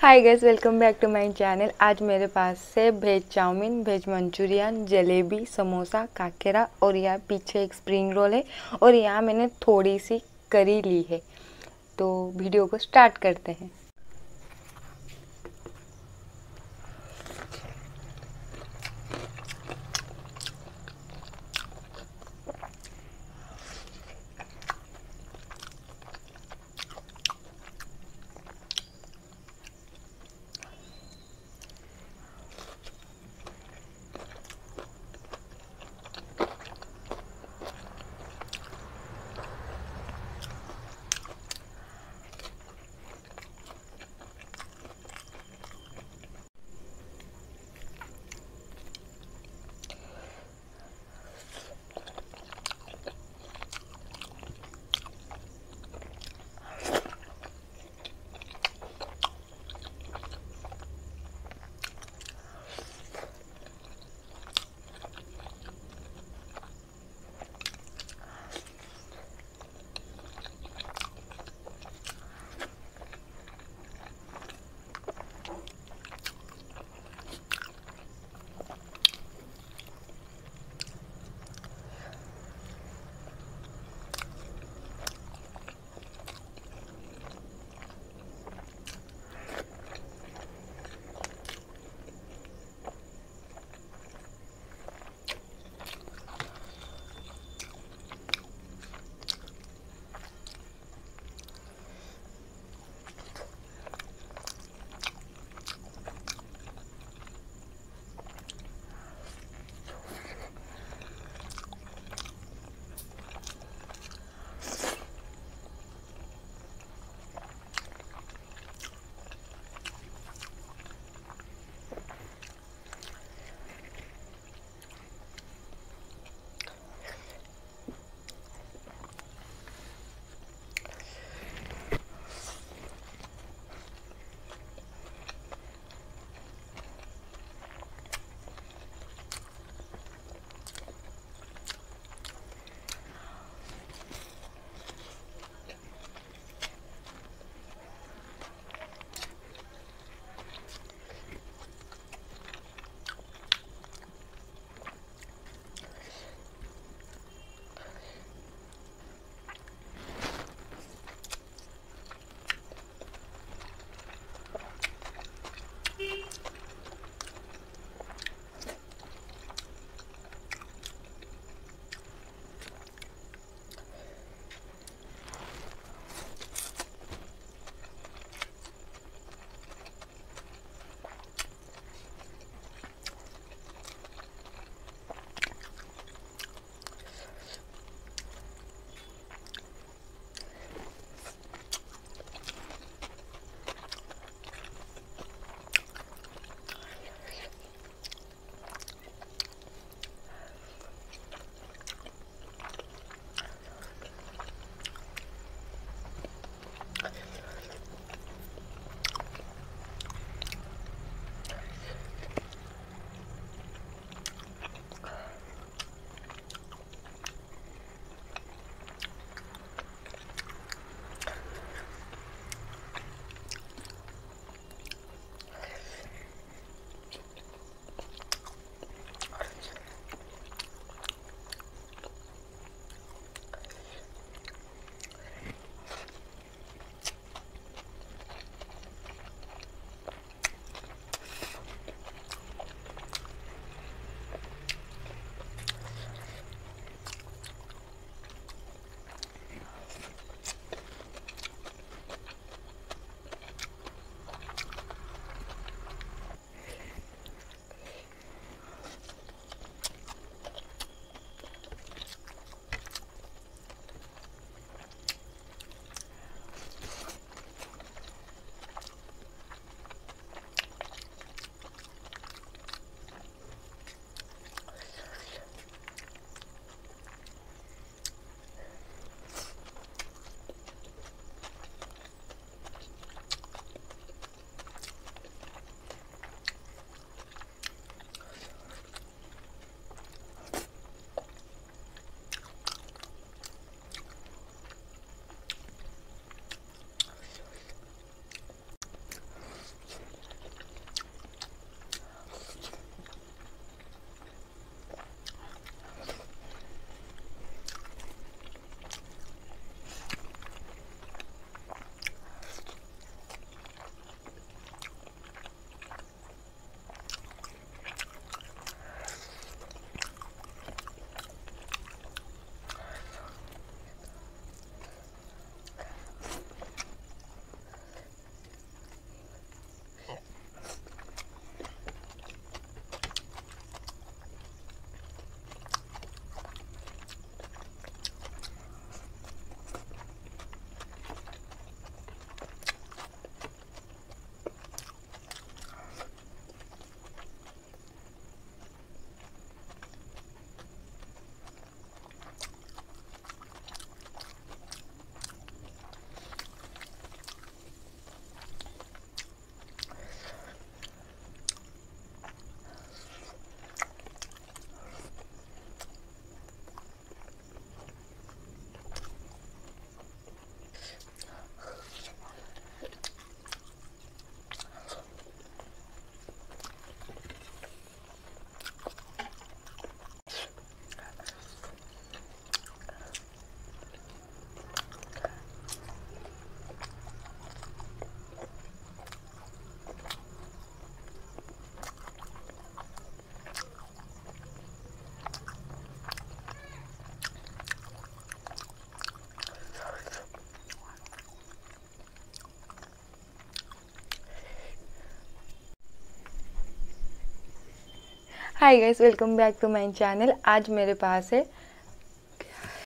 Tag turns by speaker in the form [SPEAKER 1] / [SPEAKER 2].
[SPEAKER 1] hi guys welcome back to my channel आज मेरे पास से भेज चाउमीन भेज मंचूरियन जलेबी समोसा काकेरा और यहाँ पीछे एक स्प्रिंग रोल है और यहाँ मैंने थोड़ी सी करी ली है तो वीडियो को स्टार्ट करते हैं hi guys welcome back to my channel आज मेरे पास है